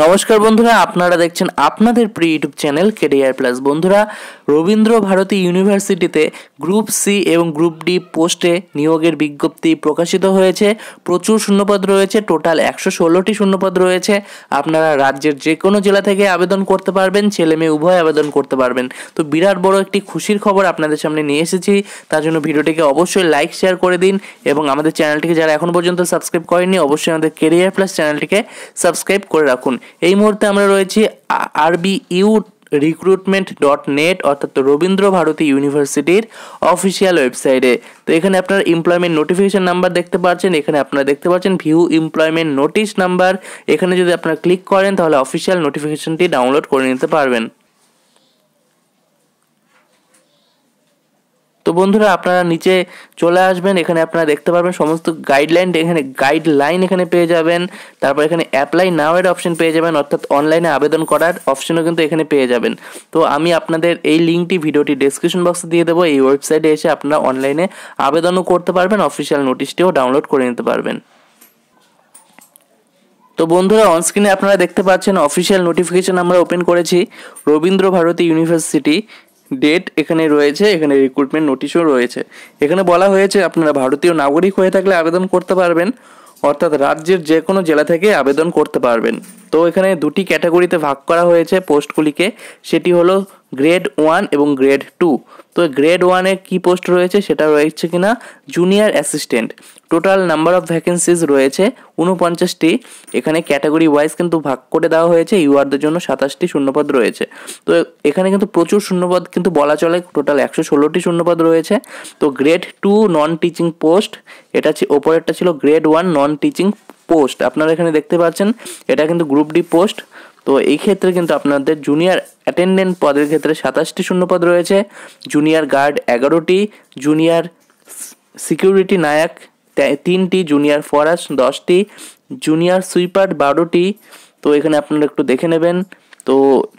নমস্কার বন্ধুরা আপনারা দেখছেন আপনাদের প্রিয় ইউটিউব চ্যানেল কেডিআর প্লাস বন্ধুরা রবীন্দ্র ভারতী ইউনিভার্সিটিতে গ্রুপ সি এবং গ্রুপ ডি পোস্টে নিয়োগের বিজ্ঞপ্তি প্রকাশিত হয়েছে প্রচুর শূন্যপদ রয়েছে টোটাল একশো ষোলোটি শূন্যপদ রয়েছে আপনারা রাজ্যের যে কোনো জেলা থেকে আবেদন করতে পারবেন ছেলে মেয়ে উভয় আবেদন করতে পারবেন তো বিরাট বড় একটি খুশির খবর আপনাদের সামনে নিয়ে এসেছি তার জন্য ভিডিওটিকে অবশ্যই লাইক শেয়ার করে দিন এবং আমাদের চ্যানেলটিকে যারা এখন পর্যন্ত সাবস্ক্রাইব করেননি অবশ্যই আমাদের কেরিয়ার প্লাস চ্যানেলটিকে সাবস্ক্রাইব করে রাখুন এই মুহূর্তে আমরা রয়েছি আরবি ইউ রিক্রুটমেন্ট ডট নেট অর্থাৎ রবীন্দ্র ভারতী ইউনিভার্সিটির অফিসিয়াল ওয়েবসাইটে তো এখানে আপনার এমপ্লয়মেন্ট নোটিফিকেশান নাম্বার দেখতে পাচ্ছেন এখানে আপনারা দেখতে পাচ্ছেন ভিউ এমপ্লয়মেন্ট নোটিশ নাম্বার এখানে যদি আপনারা ক্লিক করেন তাহলে অফিসিয়াল নোটিফিকেশানটি ডাউনলোড করে নিতে পারবেন তো বন্ধুরা আপনারা নিচে চলে আসবেন এখানে আপনারা দেখতে পারবেন সমস্ত গাইডলাইন এখানে গাইডলাইন এখানে পেয়ে যাবেন তারপর এখানে অ্যাপ্লাই নাও এর অপশন পেয়ে যাবেন অর্থাৎ অনলাইনে আবেদন করার অপশনও কিন্তু এখানে পেয়ে যাবেন তো আমি আপনাদের এই লিঙ্কটি ভিডিওটি ডেসক্রিপশন বক্সে দিয়ে দেবো এই ওয়েবসাইটে এসে আপনারা অনলাইনে আবেদনও করতে পারবেন অফিসিয়াল নোটিশটিও ডাউনলোড করে নিতে পারবেন তো বন্ধুরা অনস্ক্রিনে আপনারা দেখতে পাচ্ছেন অফিসিয়াল নোটিফিকেশন আমরা ওপেন করেছি রবীন্দ্র ভারতী ইউনিভার্সিটি ডেট এখানে রয়েছে এখানে রিক্রুটমেন্ট নোটিশও রয়েছে এখানে বলা হয়েছে আপনারা ভারতীয় নাগরিক হয়ে থাকলে আবেদন করতে পারবেন অর্থাৎ রাজ্যের যে কোনো জেলা থেকে আবেদন করতে পারবেন তো এখানে দুটি ক্যাটাগরিতে ভাগ করা হয়েছে পোস্টগুলিকে সেটি হলো গ্রেড ওয়ান এবং গ্রেড টু তো গ্রেড ওয়ানে কী পোস্ট রয়েছে সেটা রয়েছে কি না junior assistant total number of vacancies রয়েছে উনপঞ্চাশটি এখানে ক্যাটাগরি ওয়াইজ কিন্তু ভাগ করে দেওয়া হয়েছে ইউআরদের জন্য সাতাশটি শূন্যপদ রয়েছে তো এখানে কিন্তু প্রচুর শূন্যপদ কিন্তু বলা চলে টোটাল একশো ষোলোটি শূন্যপদ রয়েছে তো grade two non teaching post এটা ওপরেরটা ছিল grade one non teaching post আপনারা এখানে দেখতে পাচ্ছেন এটা কিন্তু গ্রুপ ডি পোস্ট তো এই ক্ষেত্রে কিন্তু আপনাদের জুনিয়র অ্যাটেন্ডেন্ট পদের ক্ষেত্রে সাতাশটি শূন্যপদ রয়েছে জুনিয়র গার্ড এগারোটি জুনিয়র সিকিউরিটি নায়ক তিনটি জুনিয়র ফরাস দশটি জুনিয়র সুইপার বারোটি তো এখানে আপনারা একটু দেখে নেবেন তো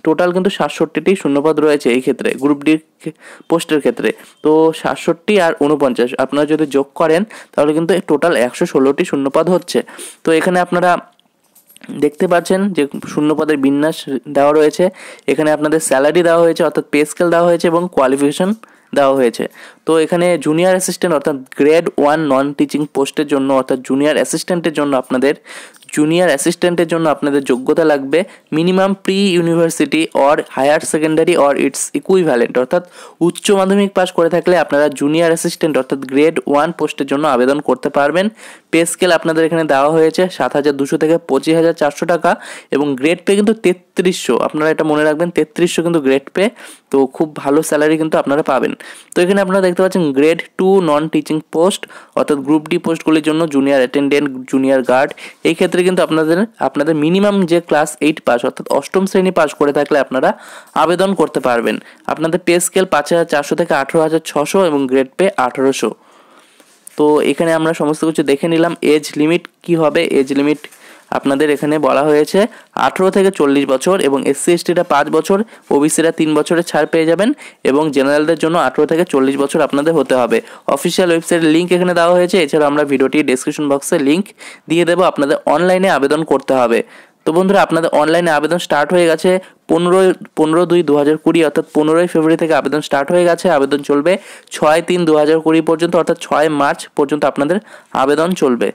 টোটাল কিন্তু সাতষট্টিটি শূন্যপদ রয়েছে এই ক্ষেত্রে গ্রুপ ডি পোস্টের ক্ষেত্রে তো সাতষট্টি আর উনপঞ্চাশ আপনারা যদি যোগ করেন তাহলে কিন্তু টোটাল একশো ষোলোটি শূন্যপদ হচ্ছে তো এখানে আপনারা দেখতে পাচ্ছেন যে শূন্যপদের বিন্যাস দেওয়া রয়েছে এখানে আপনাদের স্যালারি দেওয়া হয়েছে অর্থাৎ পে স্কেল দেওয়া হয়েছে এবং কোয়ালিফিকেশন দেওয়া হয়েছে তো এখানে জুনিয়র অ্যাসিস্ট্যান্ট অর্থাৎ গ্রেড ওয়ান নন টিচিং পোস্টের জন্য অর্থাৎ জুনিয়র অ্যাসিস্ট্যান্টের জন্য আপনাদের জুনিয়র অ্যাসিস্ট্যান্টের জন্য আপনাদের যোগ্যতা লাগবে minimum pre university or higher secondary or its equivalent অর্থাৎ উচ্চ মাধ্যমিক পাস করে থাকলে আপনারা জুনিয়র অ্যাসিস্ট্যান্ট অর্থাৎ গ্রেড ওয়ান পোস্টের জন্য আবেদন করতে পারবেন পে স্কেল আপনাদের এখানে দেওয়া হয়েছে সাত হাজার দুশো থেকে পঁচিশ হাজার চারশো টাকা এবং গ্রেড পে কিন্তু তেত্রিশশো আপনারা এটা মনে রাখবেন তেত্রিশশো কিন্তু গ্রেড পে তো খুব ভালো স্যালারি কিন্তু আপনারা পাবেন তো এখানে আপনারা দেখতে পাচ্ছেন grade two non teaching post অর্থাৎ গ্রুপ ডি পোস্টগুলির জন্য জুনিয়র অ্যাটেন্ডেন্ট জুনিয়র গার্ড এই ক্ষেত্রে কিন্তু আপনাদের আপনাদের মিনিমাম যে ক্লাস এইট পাস অর্থাৎ অষ্টম শ্রেণী পাস করে থাকলে আপনারা আবেদন করতে পারবেন আপনাদের পে স্কেল পাঁচ হাজার চারশো থেকে আঠেরো হাজার ছশো এবং গ্রেড পে আঠেরোশো তো এখানে আমরা সমস্ত কিছু দেখে নিলাম এজ লিমিট কি হবে এজ লিমিট আপনাদের এখানে বলা হয়েছে আঠেরো থেকে চল্লিশ বছর এবং এসসি এসটিরা পাঁচ বছর ওবিসিরা তিন বছরের ছাড় পেয়ে যাবেন এবং জেনারেলদের জন্য আঠেরো থেকে চল্লিশ বছর আপনাদের হতে হবে অফিসিয়াল ওয়েবসাইটের লিঙ্ক এখানে দেওয়া হয়েছে এছাড়া আমরা ভিডিওটি ডিসক্রিপশন বক্সে লিঙ্ক দিয়ে দেবো আপনাদের অনলাইনে আবেদন করতে হবে তো বন্ধুরা আপনাদের অনলাইনে আবেদন স্টার্ট হয়ে গেছে পনেরো পনেরো দুই দু হাজার কুড়ি অর্থাৎ পনেরোই ফেব্রুয়ারি থেকে আবেদন স্টার্ট হয়ে গেছে আবেদন চলবে ছয় তিন দু হাজার কুড়ি পর্যন্ত অর্থাৎ ছয় মার্চ পর্যন্ত আপনাদের আবেদন চলবে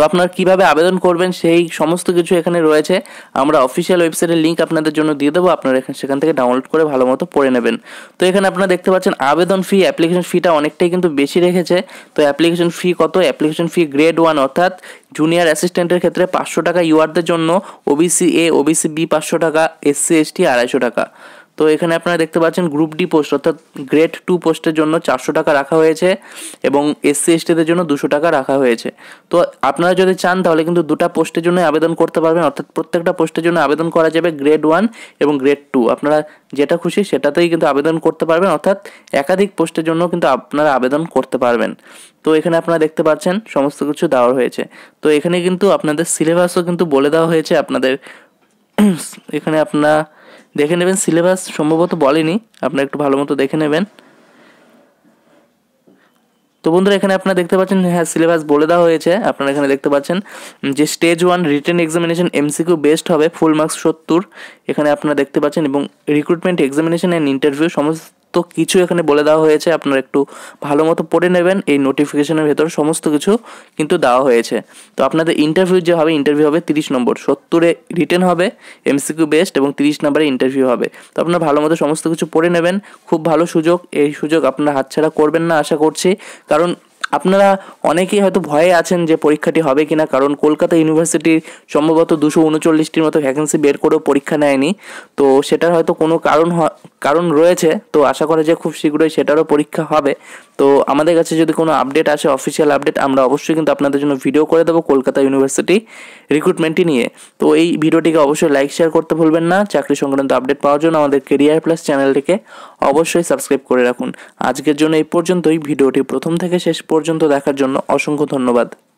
তো আপনারা কিভাবে আবেদন করবেন সেই সমস্ত কিছু এখানে রয়েছে আমরা অফিসিয়াল ওয়েবসাইটের লিঙ্ক আপনাদের জন্য দিয়ে দেবো আপনারা এখানে সেখান থেকে ডাউনলোড করে ভালো মতো পড়ে নেবেন তো এখানে আপনারা দেখতে পাচ্ছেন আবেদন ফি অ্যাপ্লিকেশন ফিটা অনেকটাই কিন্তু বেশি রেখেছে তো অ্যাপ্লিকেশন ফি কত অ্যাপ্লিকেশন ফি গ্রেড ওয়ান অর্থাৎ জুনিয়র অ্যাসিস্ট্যান্টের ক্ষেত্রে পাঁচশো টাকা ইউআরদের জন্য ওবিসি এ ওবিসি বি পাঁচশো টাকা এসসি এসটি আড়াইশো টাকা তো এখানে আপনারা দেখতে পাচ্ছেন গ্রুপ ডি পোস্ট অর্থাৎ গ্রেড টু পোস্টের জন্য চারশো টাকা রাখা হয়েছে এবং এসসি এসটিদের জন্য দুশো টাকা রাখা হয়েছে তো আপনারা যদি চান তাহলে কিন্তু দুটা পোস্টের জন্য আবেদন করতে পারবেন অর্থাৎ প্রত্যেকটা পোস্টের জন্য আবেদন করা যাবে গ্রেড ওয়ান এবং গ্রেড টু আপনারা যেটা খুশি সেটাতেই কিন্তু আবেদন করতে পারবেন অর্থাৎ একাধিক পোস্টের জন্য কিন্তু আপনারা আবেদন করতে পারবেন তো এখানে আপনারা দেখতে পাচ্ছেন সমস্ত কিছু দেওয়া হয়েছে তো এখানে কিন্তু আপনাদের সিলেবাসও কিন্তু বলে দেওয়া হয়েছে আপনাদের এখানে আপনারা দেখে নেবেন সিলেবাস সম্ভবত বলেনি আপনারা একটু ভালো মতো দেখে নেবেন তো বন্ধুরা এখানে আপনারা দেখতে পাচ্ছেন হ্যাঁ সিলেবাস বলে দেওয়া হয়েছে আপনারা এখানে দেখতে পাচ্ছেন যে stage one written examination MCQ based হবে ফুল মার্কস সত্তর এখানে আপনারা দেখতে পাচ্ছেন এবং রিক্রুটমেন্ট এক্সামিনেশন অ্যান্ড ইন্টারভিউ সমস্ত সমস্ত কিছু এখানে বলে দেওয়া হয়েছে আপনারা একটু ভালো মতো পড়ে নেবেন এই নোটিফিকেশনের ভেতর সমস্ত কিছু কিন্তু দেওয়া হয়েছে তো আপনাদের ইন্টারভিউ যে হবে ইন্টারভিউ হবে তিরিশ নম্বর সত্তরে রিটেন হবে এমসিকিউ বেস্ট এবং তিরিশ নম্বরে ইন্টারভিউ হবে তো আপনারা ভালো মতো সমস্ত কিছু পড়ে নেবেন খুব ভালো সুযোগ এই সুযোগ আপনারা হাতছাড়া করবেন না আশা করছি কারণ আপনারা অনেকেই হয়তো ভয়ে আছেন যে পরীক্ষাটি হবে কিনা কারণ কলকাতা ইউনিভার্সিটি সম্ভবত দুশো উনচল্লিশটির মতো ভ্যাকেন্সি বের করেও পরীক্ষা নেয়নি তো সেটার হয়তো কোনো কারণ কারণ রয়েছে তো আশা করা যায় খুব শীঘ্রই সেটারও পরীক্ষা হবে তো আমাদের কাছে যদি কোনো আপডেট আসে অফিসিয়াল আপডেট আমরা অবশ্যই কিন্তু আপনাদের জন্য ভিডিও করে দেবো কলকাতা ইউনিভার্সিটি রিক্রুটমেন্টই নিয়ে তো এই ভিডিওটিকে অবশ্যই লাইক শেয়ার করতে ভুলবেন না চাকরি সংক্রান্ত আপডেট পাওয়ার জন্য আমাদের কেরিয়ার প্লাস চ্যানেলটিকে অবশ্যই সাবস্ক্রাইব করে রাখুন আজকের জন্য এই পর্যন্তই ভিডিওটি প্রথম থেকে শেষ পর্যন্ত দেখার জন্য অসংখ্য ধন্যবাদ